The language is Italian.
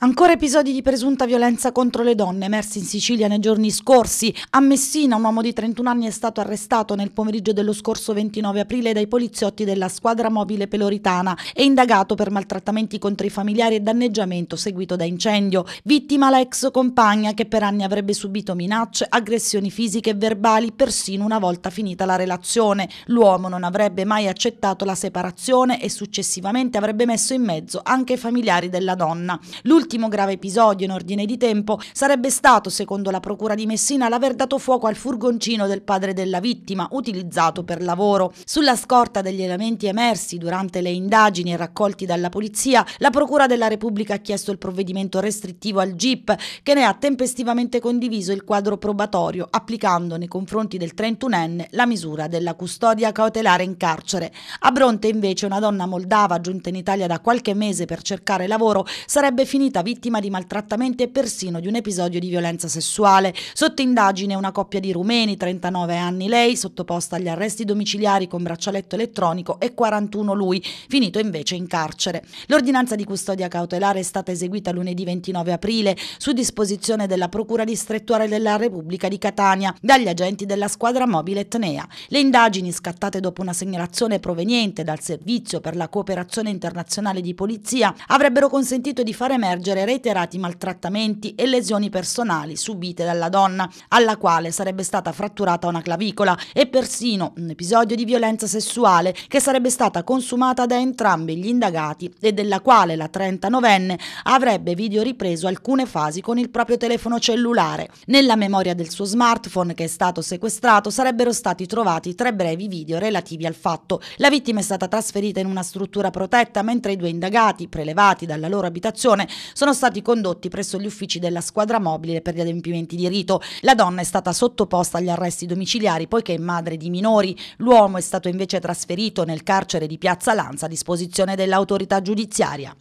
Ancora episodi di presunta violenza contro le donne emersi in Sicilia nei giorni scorsi. A Messina un uomo di 31 anni è stato arrestato nel pomeriggio dello scorso 29 aprile dai poliziotti della squadra mobile peloritana e indagato per maltrattamenti contro i familiari e danneggiamento seguito da incendio. Vittima la ex compagna che per anni avrebbe subito minacce, aggressioni fisiche e verbali persino una volta finita la relazione. L'uomo non avrebbe mai accettato la separazione e successivamente avrebbe messo in mezzo anche i familiari della donna. L'ultimo L'ultimo grave episodio in ordine di tempo sarebbe stato, secondo la Procura di Messina, l'aver dato fuoco al furgoncino del padre della vittima, utilizzato per lavoro. Sulla scorta degli elementi emersi durante le indagini e raccolti dalla polizia, la Procura della Repubblica ha chiesto il provvedimento restrittivo al GIP, che ne ha tempestivamente condiviso il quadro probatorio, applicando nei confronti del 31enne la misura della custodia cautelare in carcere. A Bronte, invece, una donna moldava giunta in Italia da qualche mese per cercare lavoro sarebbe finita stata vittima di maltrattamenti e persino di un episodio di violenza sessuale. Sotto indagine una coppia di rumeni, 39 anni lei, sottoposta agli arresti domiciliari con braccialetto elettronico e 41 lui, finito invece in carcere. L'ordinanza di custodia cautelare è stata eseguita lunedì 29 aprile su disposizione della Procura distrettuale della Repubblica di Catania dagli agenti della squadra mobile Etnea. Le indagini scattate dopo una segnalazione proveniente dal Servizio per la cooperazione internazionale di polizia avrebbero consentito di far emergere svolgere reiterati maltrattamenti e lesioni personali subite dalla donna, alla quale sarebbe stata fratturata una clavicola e persino un episodio di violenza sessuale che sarebbe stata consumata da entrambi gli indagati e della quale la 39enne avrebbe videoripreso alcune fasi con il proprio telefono cellulare. Nella memoria del suo smartphone che è stato sequestrato sarebbero stati trovati tre brevi video relativi al fatto. La vittima è stata trasferita in una struttura protetta mentre i due indagati, prelevati dalla loro abitazione, sono stati condotti presso gli uffici della squadra mobile per gli adempimenti di rito. La donna è stata sottoposta agli arresti domiciliari poiché è madre di minori. L'uomo è stato invece trasferito nel carcere di Piazza Lanza a disposizione dell'autorità giudiziaria.